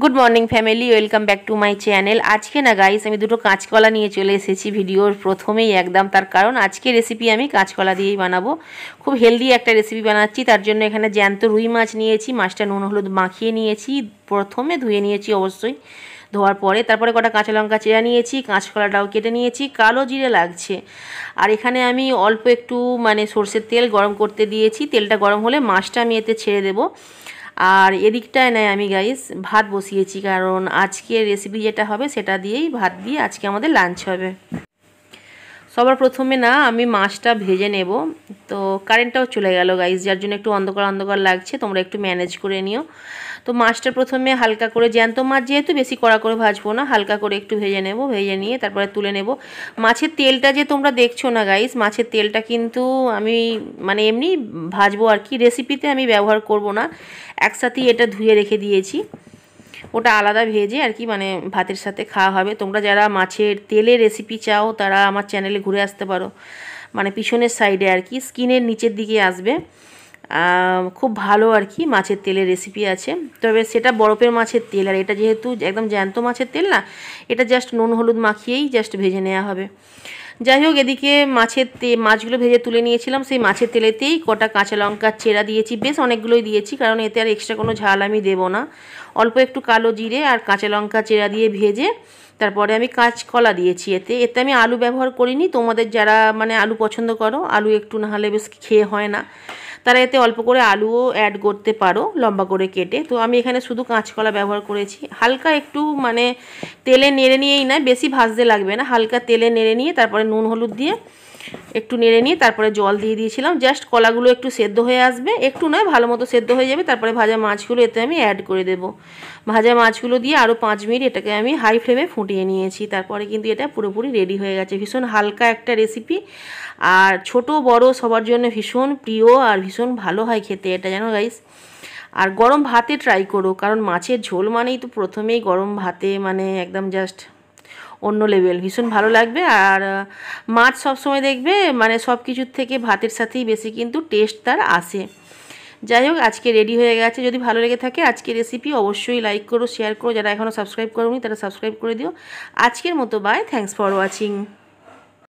good morning family welcome back to my channel আজকে না guys আমি দুটো কাঁচকলা নিয়ে চলে এসেছি ভিডিওর প্রথমেই একদম তার কারণ আজকে রেসিপি আমি কাঁচকলা দিয়েই বানাবো খুব হেলদি একটা রেসিপি বানাচ্ছি তার জন্য এখানে জ্যান্ত রুই মাছ নিয়েছি মাছটা নুন হলুদ মাখিয়ে নিয়েছি প্রথমে ধুয়ে নিয়েছি অবশ্যই ধোয়ার পরে তারপরে কটা কাঁচা লঙ্কা চেরা নিয়েছি কাঁচকলাটাও কেটে নিয়েছি কালো জিরে লাগছে আর এখানে আমি অল্প একটু মানে সর্ষের তেল গরম করতে দিয়েছি তেলটা গরম হলে মাছটা আমি এতে ছেড়ে দেবো আর এদিকটায় নেয় আমি গাইস ভাত বসিয়েছি কারণ আজকে রেসিপি যেটা হবে সেটা দিয়েই ভাত দিয়ে আজকে আমাদের লাঞ্চ হবে সবার প্রথমে না আমি মাছটা ভেজে নেব তো কারেন্টটাও চলে গেল গাইজ যার জন্য একটু অন্ধকার অন্ধকার লাগছে তোমরা একটু ম্যানেজ করে নিও তো মাছটা প্রথমে হালকা করে জ্যান্ত মাছ যেহেতু বেশি কড়া করে ভাজবো না হালকা করে একটু ভেজে নেব ভেজে নিয়ে তারপরে তুলে নেব মাছের তেলটা যে তোমরা দেখছো না গাইজ মাছের তেলটা কিন্তু আমি মানে এমনি ভাজবো আর কি রেসিপিতে আমি ব্যবহার করব না একসাথেই এটা ধুয়ে রেখে দিয়েছি ওটা আলাদা ভেজে আর কি মানে ভাতের সাথে খাওয়া হবে তোমরা যারা মাছের তেলে রেসিপি চাও তারা আমার চ্যানেলে ঘুরে আসতে পারো মানে পিছনের সাইডে আর কি স্কিনের নিচের দিকে আসবে খুব ভালো আর কি মাছের তেলের রেসিপি আছে তবে সেটা বরফের মাছের তেল আর এটা যেহেতু একদম জ্যান্ত মাছের তেল না এটা জাস্ট নুন হলুদ মাখিয়েই জাস্ট ভেজে নেওয়া হবে যাই হোক এদিকে মাছের তে মাছগুলো ভেজে তুলে নিয়েছিলাম সেই মাছের তেলেতেই কটা কাঁচা লঙ্কা চেরা দিয়েছি বেশ অনেকগুলোই দিয়েছি কারণ এতে আর এক্সট্রা কোনো ঝাল আমি দেবো না অল্প একটু কালো জিরে আর কাঁচা লঙ্কা চেরা দিয়ে ভেজে তারপরে আমি কাঁচকলা দিয়েছি এতে এতে আমি আলু ব্যবহার করিনি তোমাদের যারা মানে আলু পছন্দ করো আলু একটু না হলে বেশ খেয়ে হয় না তারা এতে অল্প করে আলুও অ্যাড করতে পারো লম্বা করে কেটে তো আমি এখানে শুধু কাঁচকলা ব্যবহার করেছি হালকা একটু মানে তেলে নেড়ে নিয়েই না বেশি ভাজতে লাগবে না হালকা তেলে নেড়ে নিয়ে তারপরে নুন হলুদ দিয়ে একটু নেড়ে নিয়ে তারপরে জল দিয়ে দিয়েছিলাম জাস্ট কলাগুলো একটু সেদ্ধ হয়ে আসবে একটু নয় ভালো মতো সেদ্ধ হয়ে যাবে তারপরে ভাজা মাছগুলো এতে আমি অ্যাড করে দেব ভাজা মাছগুলো দিয়ে আরও পাঁচ মিনিট এটাকে আমি হাই ফ্লেমে ফুটিয়ে নিয়েছি তারপরে কিন্তু এটা পুরোপুরি রেডি হয়ে গেছে ভীষণ হালকা একটা রেসিপি আর ছোট বড় সবার জন্য ভীষণ প্রিয় আর ভীষণ ভালো হয় খেতে এটা জানো গাইস আর গরম ভাতে ট্রাই করো কারণ মাছের ঝোল মানেই তো প্রথমেই গরম ভাতে মানে একদম জাস্ট অন্য লেভেল ভীষণ ভালো লাগবে আর মাছ সবসময় দেখবে মানে সব কিছুর থেকে ভাতের সাথেই বেশি কিন্তু টেস্ট তার আসে যাই হোক আজকে রেডি হয়ে গেছে যদি ভালো লেগে থাকে আজকে রেসিপি অবশ্যই লাইক করো শেয়ার করো যারা এখনও সাবস্ক্রাইব করোনি তারা সাবস্ক্রাইব করে দিও আজকের মতো বাই থ্যাংকস ফর ওয়াচিং